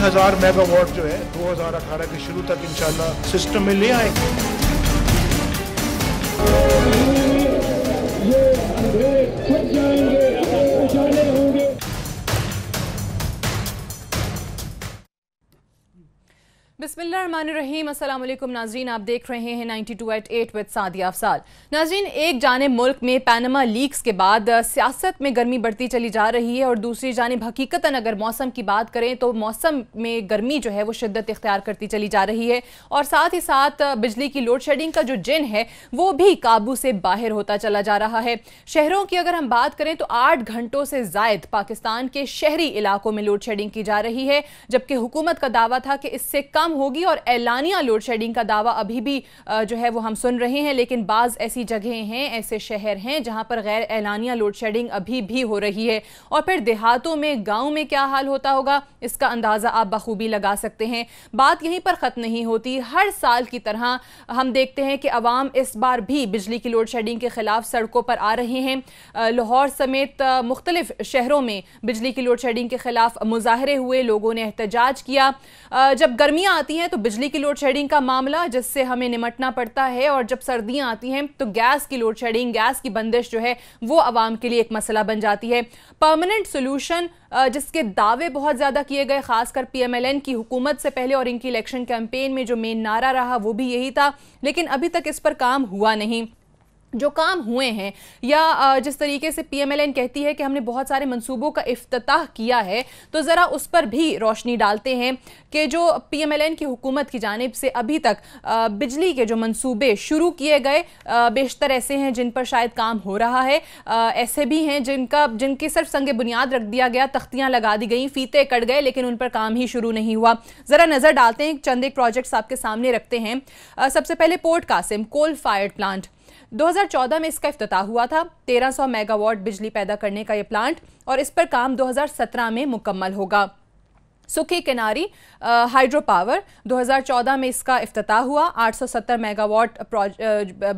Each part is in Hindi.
हज़ार मेगावाट जो है 2018 के शुरू तक इंशाल्लाह सिस्टम में ले आएंगे अस्सलाम वालेकुम नाजरीन आप देख रहे हैं 92.8 two eight eight with Sadia Afsal Nazreen एक जाने मुल्क में पैनमा लीक्स के बाद सियासत में गर्मी बढ़ती चली जा रही है और दूसरी जानब हकीकता अगर मौसम की बात करें तो मौसम में गर्मी जो है वो शिद्दत इख्तियार करती चली जा रही है और साथ ही साथ बिजली की लोड शेडिंग का जो जिन है वो भी काबू से बाहर होता चला जा रहा है शहरों की अगर हम बात करें तो आठ घंटों से जायद पाकिस्तान के शहरी इलाकों में लोड शेडिंग की जा रही है जबकि हुकूमत का दावा था कि इससे कम हो होगी और ऐलानिया लोड शेडिंग का दावा अभी भी जो है वो हम सुन रहे हैं लेकिन बाज़ ऐसी जगहें हैं ऐसे शहर हैं जहां पर गैर ऐलानिया लोड शेडिंग अभी भी हो रही है और फिर देहातों में गाँव में क्या हाल होता होगा इसका अंदाज़ा आप बखूबी लगा सकते हैं बात यहीं पर ख़त्म नहीं होती हर साल की तरह हम देखते हैं कि आवाम इस बार भी बिजली की लोड शेडिंग के ख़िलाफ़ सड़कों पर आ रहे हैं लाहौर समेत मुख्तलिफ शहरों में बिजली की लोड शेडिंग के ख़िलाफ़ मुजाहरे हुए लोगों ने एहतजाज किया जब गर्मियाँ आती हैं है तो बिजली की लोड शेडिंग का मामला जिससे हमें निमटना पड़ता है और जब सर्दियां आती हैं तो गैस की लोड शेडिंग गैस की बंदिश जो है वो आवाम के लिए एक मसला बन जाती है परमानेंट सोल्यूशन जिसके दावे बहुत ज़्यादा किए गए खासकर पीएमएलएन की हुकूमत से पहले और इनकी इलेक्शन कैंपेन में जो मेन नारा रहा वो भी यही था लेकिन अभी तक इस पर काम हुआ नहीं जो काम हुए हैं या जिस तरीके से पीएमएलएन कहती है कि हमने बहुत सारे मंसूबों का अफ्ताह किया है तो ज़रा उस पर भी रोशनी डालते हैं कि जो पीएमएलएन की हुकूमत की जानब से अभी तक बिजली के जो मंसूबे शुरू किए गए बेशतर ऐसे हैं जिन पर शायद काम हो रहा है ऐसे भी हैं जिनका जिनकी सिर्फ संग बुनियाद रख दिया गया तख्तियाँ लगा दी गई फ़ीते कट गए लेकिन उन पर काम ही शुरू नहीं हुआ ज़रा नज़र डालते हैं चंद एक प्रोजेक्ट्स आपके सामने रखते हैं सबसे पहले Port Qasim coal fired plant 2014 में इसका अफ्ताह हुआ था 1300 मेगावाट बिजली पैदा करने का ये प्लांट और इस पर काम 2017 में मुकम्मल होगा सुखी किनारी हाइड्रो पावर 2014 में इसका अफ्ताह हुआ 870 मेगावाट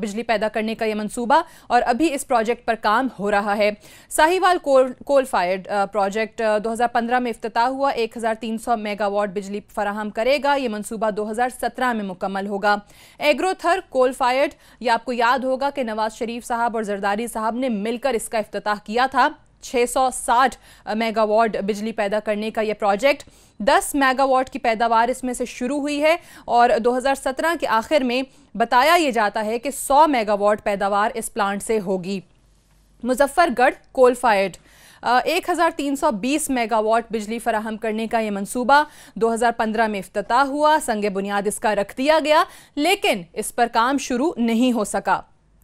बिजली पैदा करने का यह मंसूबा और अभी इस प्रोजेक्ट पर काम हो रहा है Sahiwal coal coal fired project 2015 में अफ्ताह हुआ 1300 मेगावाट बिजली फराहम करेगा ये मंसूबा 2017 में मुकम्मल होगा एग्रोथर कोल फायर्ड यह आपको याद होगा कि नवाज शरीफ साहब और जरदारी साहब ने मिलकर इसका अफ्ताह किया था 660 मेगावाट बिजली पैदा करने का यह प्रोजेक्ट 10 मेगावाट की पैदावार इसमें से शुरू हुई है और 2017 के आखिर में बताया ये जाता है कि 100 मेगावाट पैदावार इस प्लांट से होगी मुजफ्फरगढ़ कोल फायर्ड एक हज़ार तीन सौ बीस मेगावाट बिजली फराहम करने का ये मनसूबा 2015 में अफ्ताह हुआ संग बुनियाद इसका रख दिया गया लेकिन इस पर काम शुरू नहीं हो सका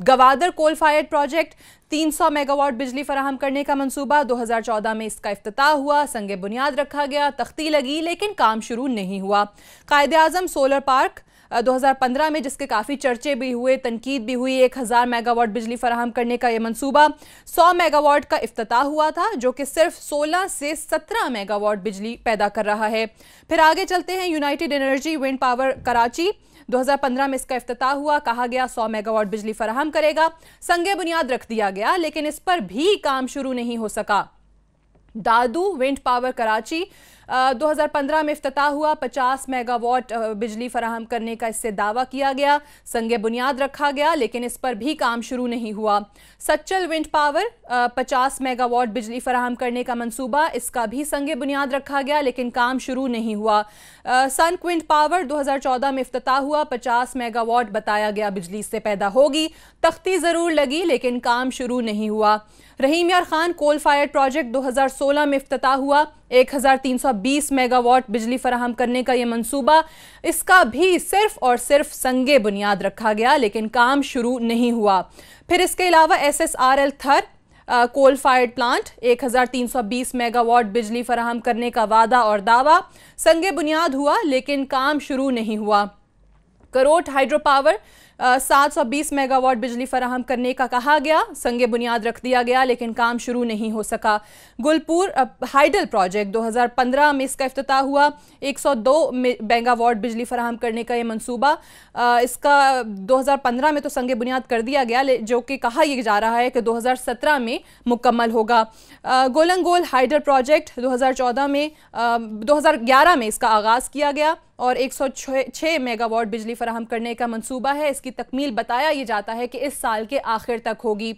Gwadar coal fired project 300 megawatt बिजली फराहम करने का मंसूबा 2014 में इसका अफ्ताह हुआ संग बुनियाद रखा गया तख्ती लगी लेकिन काम शुरू नहीं हुआ कायद आजम सोलर पार्क 2015 में जिसके काफ़ी चर्चे भी हुए तनकीद भी हुई एक हज़ार मेगावाट बिजली फराहम करने का यह मनसूबा सौ मेगावाट का अफ्ताह हुआ था जो कि सिर्फ सोलह से सत्रह मेगावाट बिजली पैदा कर रहा है फिर आगे चलते हैं United Energy wind power Karachi 2015 में इसका अफ्ताह हुआ कहा गया 100 मेगावाट बिजली फराहम करेगा संगे बुनियाद रख दिया गया लेकिन इस पर भी काम शुरू नहीं हो सका दादू विंड पावर कराची 2015 में अफ्ताह हुआ 50 मेगावाट बिजली फराहम करने का इससे दावा किया गया संग बुनियाद रखा गया लेकिन इस पर भी काम शुरू नहीं हुआ सच्चल विंड पावर 50 मेगावाट बिजली फराहम करने का मंसूबा इसका भी संग बुनियाद रखा गया लेकिन काम शुरू नहीं हुआ सन क्विंट पावर 2014 में अफ्त हुआ 50 मेगावाट बताया गया बिजली इससे पैदा होगी तख्ती ज़रूर लगी लेकिन काम शुरू नहीं हुआ रहीम यार खान कोल फायर प्रोजेक्ट 2016 में अफ्ताह हुआ 1320 मेगावाट बिजली फराहम करने का यह मंसूबा इसका भी सिर्फ और सिर्फ संगे बुनियाद रखा गया लेकिन काम शुरू नहीं हुआ फिर इसके अलावा एस एस आर एल थर कोल फायर्ड प्लांट 1320 मेगावाट बिजली फराहम करने का वादा और दावा संगे बुनियाद हुआ लेकिन काम शुरू नहीं हुआ करोट हाइड्रो पावर सात सौ बीस मेगावाट बिजली फराहम करने का कहा गया संग बुनियाद रख दिया गया लेकिन काम शुरू नहीं हो सका गुलपुर हाइडल प्रोजेक्ट 2015 में इसका अफ्त हुआ 102 मेगावाट बिजली फराहम करने का ये मंसूबा इसका 2015 में तो संग बुनियाद कर दिया गया जो कि कहा यह जा रहा है कि सत्रह में मुकम्मल होगा गोलंगोल हाइडल प्रोजेक्ट चौदह में ग्यारह में इसका आगाज़ किया गया और 106 मेगावाट बिजली फराहम करने का मंसूबा है इसकी तकमील बताया ये जाता है कि इस साल के आखिर तक होगी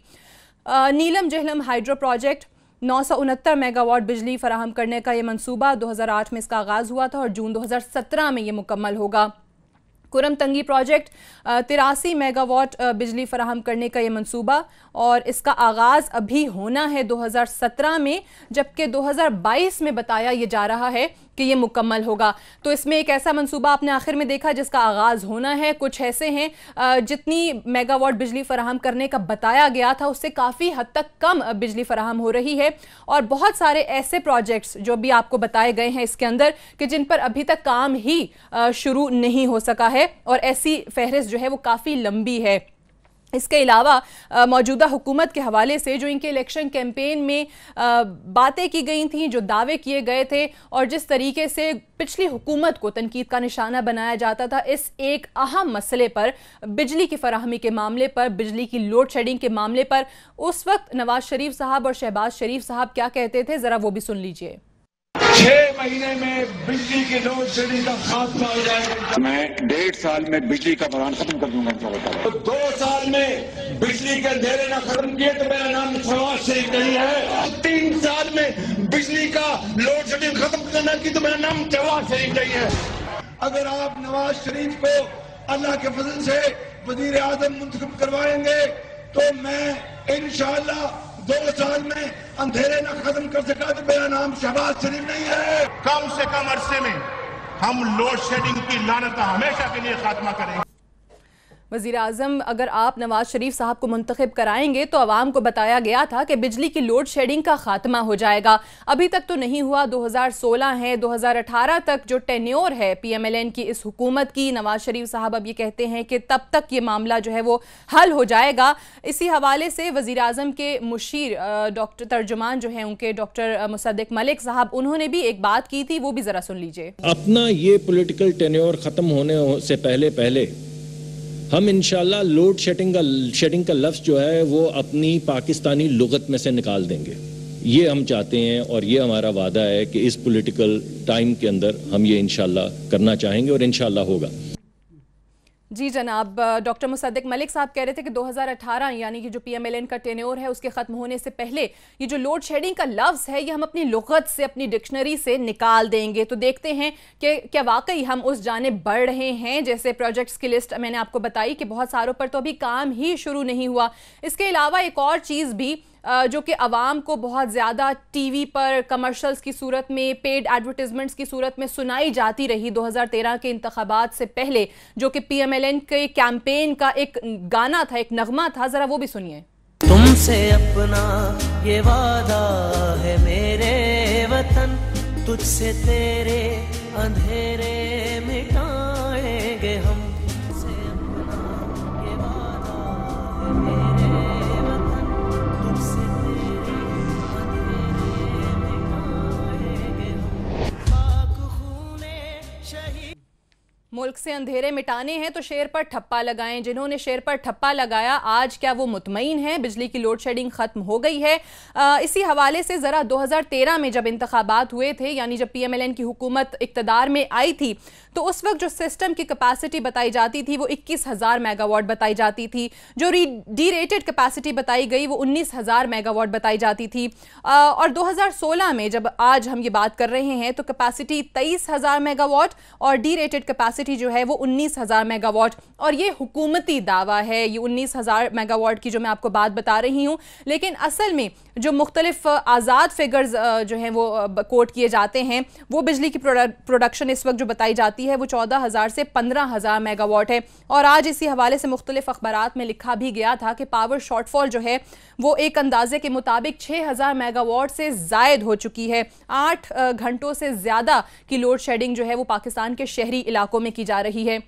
नीलम जहलम हाइड्रो प्रोजेक्ट नौ सौ उनहत्तर मेगावाट बिजली फराहम करने का ये मंसूबा 2008 में इसका आगाज़ हुआ था और जून 2017 में ये मुकम्मल होगा कुरम तंगी प्रोजेक्ट तिरासी मेगावाट बिजली फराहम करने का ये मंसूबा और इसका आगाज़ अभी होना है 2017 में जबकि 2022 में बताया ये जा रहा है कि ये मुकम्मल होगा तो इसमें एक ऐसा मनसूबा आपने आखिर में देखा जिसका आगाज़ होना है कुछ ऐसे हैं जितनी मेगावाट बिजली फराहम करने का बताया गया था उससे काफ़ी हद तक कम बिजली फराहम हो रही है और बहुत सारे ऐसे प्रोजेक्ट्स जो भी आपको बताए गए हैं इसके अंदर कि जिन पर अभी तक काम ही शुरू नहीं हो सका है और ऐसी फहरिस्त जो है वो काफ़ी लंबी है इसके अलावा मौजूदा हुकूमत के हवाले से जो इनके इलेक्शन कैंपेन में बातें की गई थी जो दावे किए गए थे और जिस तरीके से पिछली हुकूमत को तनकीद का निशाना बनाया जाता था इस एक अहम मसले पर बिजली की फरहमी के मामले पर बिजली की लोड शेडिंग के मामले पर उस वक्त नवाज़ शरीफ साहब और शहबाज शरीफ साहब क्या कहते थे ज़रा वो भी सुन लीजिए छह महीने में बिजली की लोड शेडिंग का खात्मा हो जाएगा मैं डेढ़ साल में बिजली का बयान खत्म कर दूंगा तो दो साल में बिजली के अंधेरे ना खत्म किए तो मेरा नाम फवाज शरीफ नहीं है तीन साल में बिजली का लोड शेडिंग खत्म करना की तो मेरा नाम जवाज शरीफ नहीं है अगर आप नवाज शरीफ को अल्लाह के फजल से वजीर आजम मुंतब करवाएंगे तो मैं इन दो साल में अंधेरे न खत्म कर सका तो मेरा नाम शहबाज शरीफ नहीं है कम से कम अरसे में हम लोड शेडिंग की लानता हमेशा के लिए खात्मा करेंगे वजीर अजम अगर आप नवाज शरीफ साहब को मुंतखब कराएंगे तो आवाम को बताया गया था कि बिजली की लोड शेडिंग का खात्मा हो जाएगा अभी तक तो नहीं हुआ 2016 है 2018 तक जो टेन्योर है पी एम एल एन की इस हुकूमत की नवाज शरीफ साहब अब ये कहते हैं कि तब तक ये मामला जो है वो हल हो जाएगा इसी हवाले से वज़ी अजम के मुशीर डॉक्टर तर्जुमान जो है उनके डॉक्टर मुसदक मलिक साहब उन्होंने भी एक बात की थी वो भी ज़रा सुन लीजिए अपना ये पोलिटिकल टेन्योर ख़त्म होने से पहले पहले हम इन लोड शेडिंग का शेडिंग का लफ्ज़ जो है वो अपनी पाकिस्तानी लगत में से निकाल देंगे ये हम चाहते हैं और ये हमारा वादा है कि इस पॉलिटिकल टाइम के अंदर हम ये इन करना चाहेंगे और इन होगा जी जनाब डॉक्टर मुसद्दिक मलिक साहब कह रहे थे कि 2018 यानी कि जो पीएमएलएन का टेन्योर है उसके ख़त्म होने से पहले ये जो लोड शेडिंग का लफ्ज़ है ये हम अपनी लुगत से अपनी डिक्शनरी से निकाल देंगे तो देखते हैं कि क्या वाकई हम उस जाने बढ़ रहे हैं जैसे प्रोजेक्ट्स की लिस्ट मैंने आपको बताई कि बहुत सारों पर तो अभी काम ही शुरू नहीं हुआ इसके अलावा एक और चीज़ भी जो कि आवाम को बहुत ज़्यादा टीवी पर कमर्शल्स की सूरत में पेड एडवर्टीज़मेंट्स की सूरत में सुनाई जाती रही 2013 के इंतबात से पहले जो कि पीएमएलएन के कैंपेन का एक गाना था एक नगमा था ज़रा वो भी सुनिए तुमसे अपना ये वादा है मेरे वतन तुझसे तेरे अंधेरे मुल्क से अंधेरे मिटाने हैं तो शेर पर ठप्पा लगाएं जिन्होंने शेर पर ठप्पा लगाया आज क्या वो मुतमिन है बिजली की लोड शेडिंग ख़त्म हो गई है आ, इसी हवाले से ज़रा 2013 में जब इंतबात हुए थे यानी जब पीएमएलएन की हुकूमत इकतदार में आई थी तो उस वक्त जो सिस्टम की कैपेसिटी बताई जाती थी वो इक्कीस हज़ार मेगावाट बताई जाती थी जो री डी कैपेसिटी बताई गई वो उन्नीस हज़ार मेगावाट बताई जाती थी और 2016 में जब आज हम ये बात कर रहे हैं तो कैपेसिटी तेईस हज़ार मेगावाट और डी रेटेड कैपेसिटी जो है वो उन्नीस हज़ार मेगावाट और ये हुकूमती दावा है ये उन्नीस हज़ार मेगावाट की जो मैं आपको बात बता रही हूँ लेकिन असल में जो मुख्तलिफ आज़ाद फिगर्स जो हैं वो कोट किए जाते हैं वो बिजली की प्रोडक्शन इस वक्त जो बताई जाती आती है वो चौदह हज़ार से पंद्रह हज़ार मेगावाट है और आज इसी हवाले से मुख्तलिफ अखबार में लिखा भी गया था कि पावर शॉर्टफॉल जो है वो एक अंदाजे के मुताबिक छः हज़ार मेगावाट से जायद हो चुकी है आठ घंटों से ज़्यादा की लोड शेडिंग जो है वो पाकिस्तान के शहरी इलाकों में की जा रही है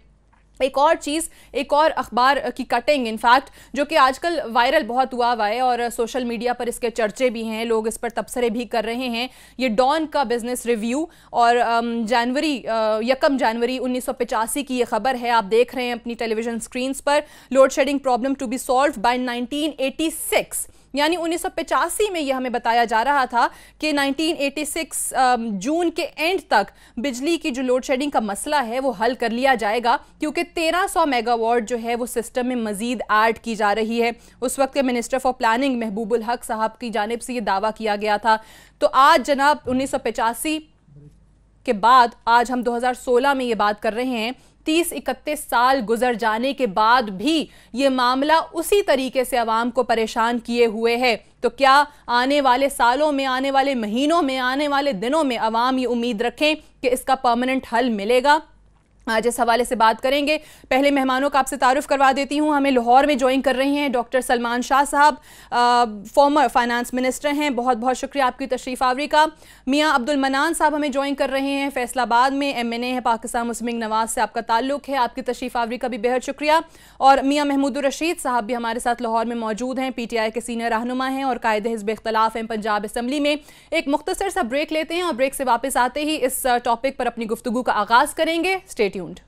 एक और चीज़ एक और अखबार की कटिंग इनफैक्ट जो कि आजकल वायरल बहुत हुआ हुआ है और सोशल मीडिया पर इसके चर्चे भी हैं लोग इस पर तबसरे भी कर रहे हैं ये डॉन का बिजनेस रिव्यू और जनवरी यकम जनवरी 1985 की ये खबर है आप देख रहे हैं अपनी टेलीविजन स्क्रीन्स पर load shedding problem to be solved by nineteen यानी उन्नीस में यह हमें बताया जा रहा था कि 1986 जून के एंड तक बिजली की जो लोड शेडिंग का मसला है वो हल कर लिया जाएगा क्योंकि 1300 मेगावाट जो है वो सिस्टम में मजीद ऐड की जा रही है उस वक्त के मिनिस्टर फॉर प्लानिंग महबूबुल हक साहब की जानब से ये दावा किया गया था तो आज जनाब उन्नीस के बाद आज हम 2016 में ये बात कर रहे हैं तीस इकतीस साल गुजर जाने के बाद भी ये मामला उसी तरीके से आवाम को परेशान किए हुए है तो क्या आने वाले सालों में आने वाले महीनों में आने वाले दिनों में आवाम ये उम्मीद रखें कि इसका परमानेंट हल मिलेगा आज इस हवाले से बात करेंगे पहले मेहमानों का आपसे तारुफ करवा देती हूँ हमें लाहौर में ज्वाइन कर रहे हैं डॉक्टर सलमान शाह साहब फॉर्मर फाइनेंस मिनिस्टर हैं बहुत बहुत शुक्रिया आपकी तशरीफ़ आवरी का मियाँ अब्दुल मनान साहब हमें ज्वाइन कर रहे हैं फैसलाबाद में एम एन ए है पाकिस्तान मुस्लिम नवाज से आपका ताल्लुक है आपकी तशरीफ़ आवरी का भी बेहद शुक्रिया और मियाँ महमूदुर रशीद साहब भी हमारे साथ लाहौर में मौजूद हैं पी टी आई के सीनियर रहनुमा हैं और कायद हिजब इख्तलाफ हैं पंजाब असम्बली में एक मुख्तर सा ब्रेक लेते हैं और ब्रेक से वापस आते ही इस टॉपिक पर अपनी गुफ्तु का आगाज़ करेंगे stay tuned.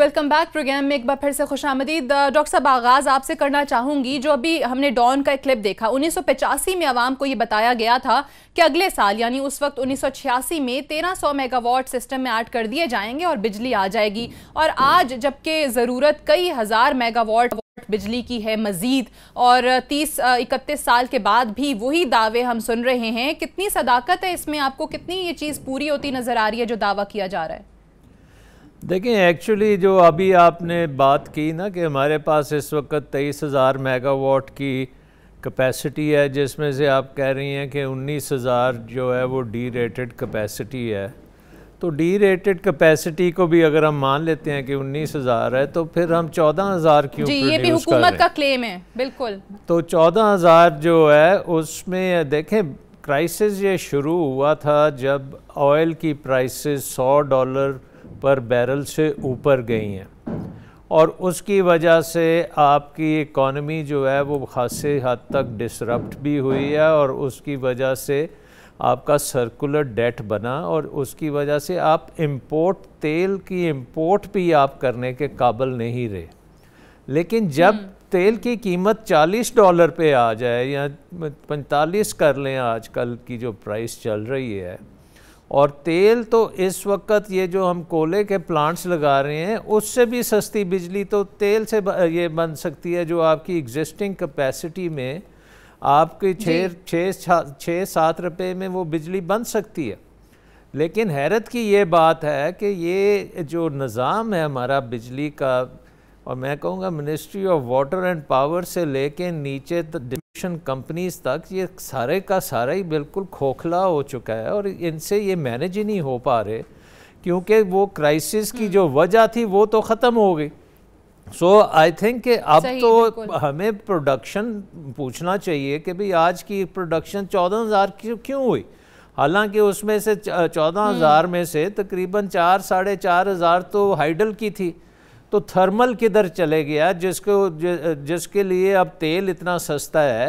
Welcome back program में एक बार फिर से खुश आमदीद डॉक्टर साहब आगाज़ आपसे करना चाहूँगी जो अभी हमने डॉन का एक क्लिप देखा उन्नीस में आवाम को ये बताया गया था कि अगले साल यानी उस वक्त उन्नीस में 1300 मेगावाट सिस्टम में ऐड कर दिए जाएंगे और बिजली आ जाएगी और आज जबकि ज़रूरत कई हज़ार मेगावाट बिजली की है मज़ीद और तीस इकतीस साल के बाद भी वही दावे हम सुन रहे हैं कितनी सदाकत है इसमें आपको कितनी ये चीज़ पूरी होती नज़र आ रही है जो दावा किया जा रहा है देखें एक्चुअली जो अभी आपने बात की ना कि हमारे पास इस वक्त तेईस हज़ार मेगावाट की कैपेसिटी है जिसमें से आप कह रही हैं कि उन्नीस हज़ार जो है वो डी रेटेड कैपेसिटी है तो डी रेटेड कैपेसिटी को भी अगर हम मान लेते हैं कि उन्नीस हज़ार है तो फिर हम चौदह हज़ार क्यों जी ये भी हुकूमत का क्लेम है बिल्कुल तो चौदह हज़ार जो है उसमें देखें क्राइसिस ये शुरू हुआ था जब ऑयल की प्राइसेस सौ डॉलर पर बैरल से ऊपर गई हैं और उसकी वजह से आपकी इकॉनमी जो है वो खासे हद तक डिसरप्ट भी हुई है और उसकी वजह से आपका सर्कुलर डेट बना और उसकी वजह से आप इम्पोर्ट तेल की इम्पोर्ट भी आप करने के काबल नहीं रहे लेकिन जब हम्म। तेल की कीमत 40 डॉलर पे आ जाए या 45 कर लें आजकल की जो प्राइस चल रही है और तेल तो इस वक्त ये जो हम कोले के प्लांट्स लगा रहे हैं उससे भी सस्ती बिजली तो तेल से ये बन सकती है जो आपकी एग्जिस्टिंग कैपेसिटी में आपकी छः छः छः सात रुपये में वो बिजली बन सकती है लेकिन हैरत की ये बात है कि ये जो निज़ाम है हमारा बिजली का और मैं कहूँगा ministry of water and power से लेके नीचे डिविशन कंपनीज तक ये सारे का सारा ही बिल्कुल खोखला हो चुका है और इनसे ये मैनेज ही नहीं हो पा रहे क्योंकि वो क्राइसिस की हम्म। जो वजह थी वो तो ख़त्म हो गई सो आई थिंक कि अब तो हमें प्रोडक्शन पूछना चाहिए कि भाई आज की प्रोडक्शन चौदह हज़ार क्यों हुई हालांकि उसमें से चौदह हम्म। हज़ार में से तकरीबन चार साढ़े चार हज़ार तो हाइडल की थी तो थर्मल किधर चले गया जिसको जिसके लिए अब तेल इतना सस्ता है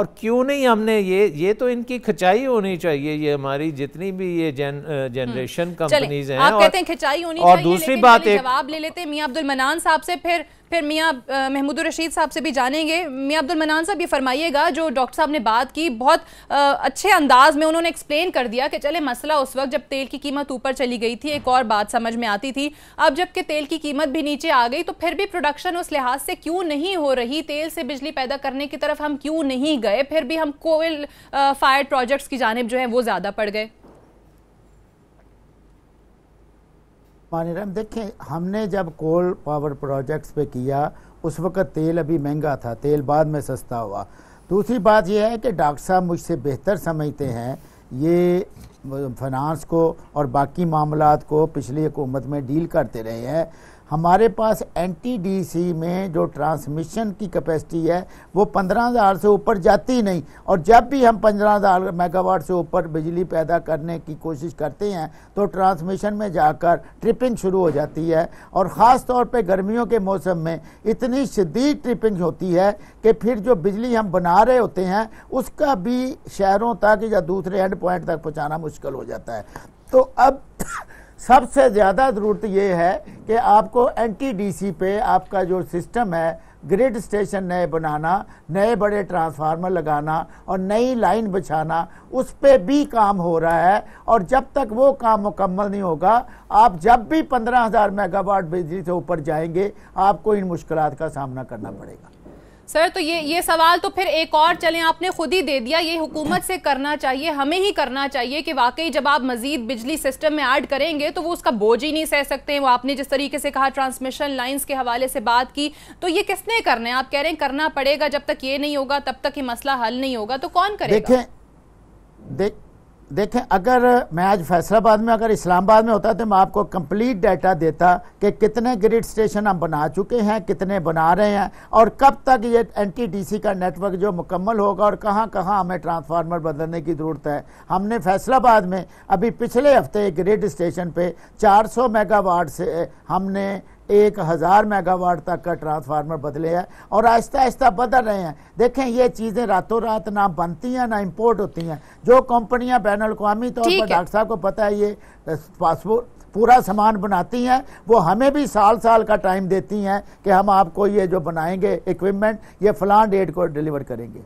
और क्यों नहीं हमने ये ये तो इनकी खिंचाई होनी चाहिए ये हमारी जितनी भी ये जन, जनरेशन कंपनीज हैं आप और, कहते हैं खिंचाई होनी और चाहिए, दूसरी बात जवाब ले लेते हैं मियाँ अब्दुल मनान साहब से फिर फिर मियाँ महमूद रशीद साहब से भी जानेंगे मियाँ अब्दुल मनान साहब ये फरमाइएगा जो डॉक्टर साहब ने बात की बहुत अच्छे अंदाज में उन्होंने एक्सप्लेन कर दिया कि चले मसला उस वक्त जब तेल की कीमत ऊपर चली गई थी एक और बात समझ में आती थी अब जबकि तेल की कीमत भी नीचे आ गई तो फिर भी प्रोडक्शन उस लिहाज से क्यों नहीं हो रही तेल से बिजली पैदा करने की तरफ हम क्यों नहीं गए फिर भी हम कोयल फायर प्रोजेक्ट्स की जानब जो है वो ज़्यादा पड़ गए मानी राम देखें हमने जब कोल पावर प्रोजेक्ट्स पे किया उस वक्त तेल अभी महंगा था तेल बाद में सस्ता हुआ दूसरी बात यह है कि डॉक्टर साहब मुझसे बेहतर समझते हैं ये फिनांस को और बाकी मामला को पिछली हुकूमत में डील करते रहे हैं हमारे पास एन में जो ट्रांसमिशन की कैपेसिटी है वो पंद्रह हज़ार से ऊपर जाती नहीं और जब भी हम पंद्रह हज़ार मेगावाट से ऊपर बिजली पैदा करने की कोशिश करते हैं तो ट्रांसमिशन में जाकर ट्रिपिंग शुरू हो जाती है और ख़ास तौर पे गर्मियों के मौसम में इतनी शदीद ट्रिपिंग होती है कि फिर जो बिजली हम बना रहे होते हैं उसका भी शहरों तक या दूसरे एंड पॉइंट तक पहुँचाना मुश्किल हो जाता है तो अब सबसे ज़्यादा ज़रूरत ये है कि आपको एनटीडीसी पे आपका जो सिस्टम है ग्रिड स्टेशन नए बनाना नए बड़े ट्रांसफार्मर लगाना और नई लाइन बिछाना उस पर भी काम हो रहा है और जब तक वो काम मुकम्मल नहीं होगा आप जब भी पंद्रह हज़ार मेगावाट बिजली से ऊपर जाएंगे आपको इन मुश्किल का सामना करना पड़ेगा सर तो ये ये सवाल तो फिर एक और चले आपने खुद ही दे दिया ये हुकूमत से करना चाहिए हमें ही करना चाहिए कि वाकई जब आप मजीद बिजली सिस्टम में ऐड करेंगे तो वो उसका बोझ ही नहीं सह सकते हैं वो आपने जिस तरीके से कहा ट्रांसमिशन लाइंस के हवाले से बात की तो ये किसने करना है आप कह रहे हैं करना पड़ेगा जब तक ये नहीं होगा तब तक ये मसला हल नहीं होगा तो कौन करेगा देखें देख देखें अगर मैं आज फैसलाबाद में अगर इस्लामाबाद में होता तो मैं आपको कंप्लीट डाटा देता कि कितने ग्रिड स्टेशन हम बना चुके हैं कितने बना रहे हैं और कब तक ये एनटीडीसी का नेटवर्क जो मुकम्मल होगा और कहां कहां हमें ट्रांसफार्मर बदलने की ज़रूरत है हमने फैसलाबाद में अभी पिछले हफ्ते ग्रिड स्टेशन पर चार मेगावाट से हमने एक हज़ार मेगावाट तक का ट्रांसफार्मर बदले हैं और आहिस्ता आहिस्ता बदल रहे हैं देखें ये चीज़ें रातों रात ना बनती हैं ना इम्पोर्ट होती हैं जो कंपनियां बैन अवी तौर पर डॉक्टर साहब को पता है ये पासपोर्ट पूरा सामान बनाती हैं वो हमें भी साल साल का टाइम देती हैं कि हम आपको ये जो बनाएंगे इक्विपमेंट ये फलान डेट को डिलीवर करेंगे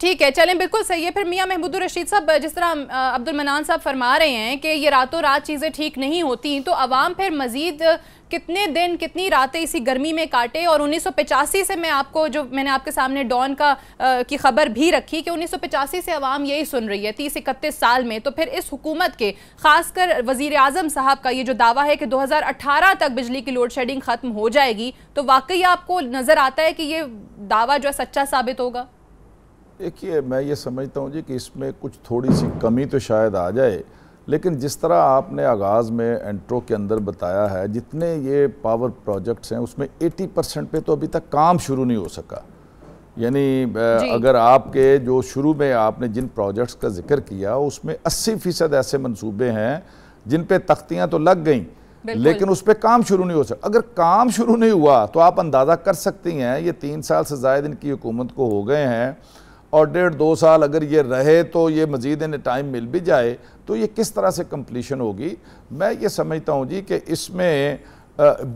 ठीक है चलें बिल्कुल सही है फिर मियाँ महमूद रशीद साहब जिस तरह अब्दुल मनान साहब फरमा रहे हैं कि ये रातों रात चीज़ें ठीक नहीं होती तो आवाम फिर मज़ीद कितने दिन कितनी रातें इसी गर्मी में काटे और उन्नीस से मैं आपको जो मैंने आपके सामने डॉन का आ, की खबर भी रखी कि उन्नीस से आवाम यही सुन रही है तीस इकतीस साल में तो फिर इस हुकूमत के खासकर वजीर अजम साहब का ये जो दावा है कि 2018 तक बिजली की लोड शेडिंग ख़त्म हो जाएगी तो वाकई आपको नज़र आता है कि ये दावा जो है सच्चा साबित होगा देखिए मैं ये समझता हूँ जी कि इसमें कुछ थोड़ी सी कमी तो शायद आ जाए लेकिन जिस तरह आपने आगाज़ में एंट्रो के अंदर बताया है जितने ये पावर प्रोजेक्ट्स हैं उसमें 80 परसेंट पे तो अभी तक काम शुरू नहीं हो सका यानी अगर आपके जो शुरू में आपने जिन प्रोजेक्ट्स का जिक्र किया उसमें 80 फ़ीसद ऐसे मंसूबे हैं जिन पे तख्तियां तो लग गई लेकिन उस पर काम शुरू नहीं हो सका अगर काम शुरू नहीं हुआ तो आप अंदाज़ा कर सकती हैं ये तीन साल से जायद इनकी हुकूमत को हो गए हैं और डेढ़ दो साल अगर ये रहे तो ये मज़ीद इन्हें टाइम मिल भी जाए तो ये किस तरह से कम्प्लीशन होगी मैं ये समझता हूँ जी कि इसमें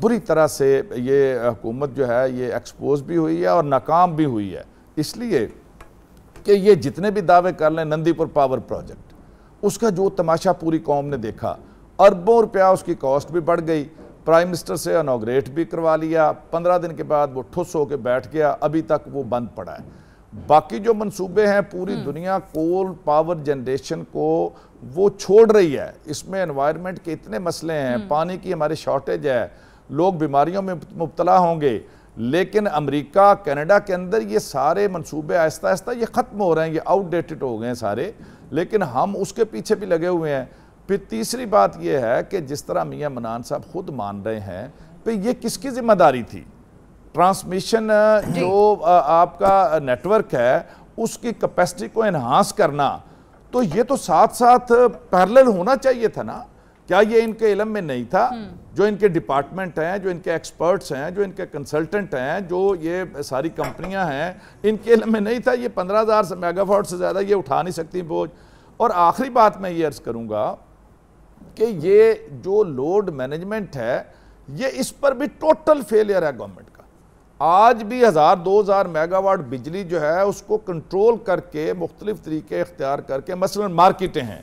बुरी तरह से ये हुकूमत जो है ये एक्सपोज भी हुई है और नाकाम भी हुई है इसलिए कि ये जितने भी दावे कर लें नंदीपुर पावर प्रोजेक्ट उसका जो तमाशा पूरी कौम ने देखा अरबों रुपया उसकी कॉस्ट भी बढ़ गई प्राइम मिनिस्टर से अनोग्रेट भी करवा लिया पंद्रह दिन के बाद वो ठुस होकर बैठ गया अभी तक वो बंद पड़ा है बाकी जो मंसूबे हैं पूरी हम्म। दुनिया कोल पावर जनरेशन को वो छोड़ रही है इसमें एनवायरनमेंट के इतने मसले हैं हम्म। पानी की हमारी शॉर्टेज है लोग बीमारियों में मुबतला होंगे लेकिन अमेरिका कनाडा के अंदर ये सारे मंसूबे आहिस्ता आहिस्ता ये ख़त्म हो रहे हैं ये आउटडेटेड हो गए हैं सारे लेकिन हम उसके पीछे भी लगे हुए हैं फिर तीसरी बात यह है कि जिस तरह मियाँ मनान साहब खुद मान रहे हैं तो ये किसकी जिम्मेदारी थी ट्रांसमिशन जो आपका नेटवर्क है उसकी कैपेसिटी को एनहांस करना तो ये तो साथ साथ पैरेलल होना चाहिए था ना क्या ये इनके इलम में नहीं था हम्म। जो इनके डिपार्टमेंट हैं जो इनके एक्सपर्ट्स हैं जो इनके कंसल्टेंट हैं जो ये सारी कंपनियां हैं इनके इलम में नहीं था ये पंद्रह हज़ार मेगावाट से ज़्यादा ये उठा नहीं सकती बोझ और आखिरी बात मैं ये अर्ज़ करूँगा कि ये जो लोड मैनेजमेंट है ये इस पर भी टोटल फेलियर है गवर्नमेंट आज भी हज़ार दो हज़ार मेगावाट बिजली जो है उसको कंट्रोल करके मुख्तलिफ तरीके इख्तियार करके मसलन मार्केटें हैं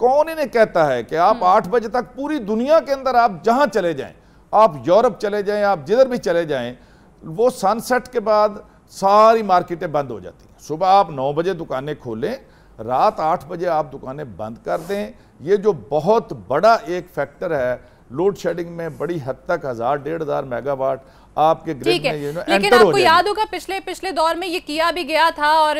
कौन इन्हें कहता है कि आप हम्म। आठ बजे तक पूरी दुनिया के अंदर आप जहाँ चले जाएँ आप यूरोप चले जाएँ आप जिधर भी चले जाएँ वो सनसेट के बाद सारी मार्केटें बंद हो जाती हैं सुबह आप नौ बजे दुकानें खोलें रात आठ बजे आप दुकानें बंद कर दें ये जो बहुत बड़ा एक फैक्टर है लोड शेडिंग में बड़ी हद तक हज़ार डेढ़ हज़ार मेगावाट आपके ठीक में यू नो लेकिन आपको याद होगा पिछले पिछले दौर में ये किया भी गया था और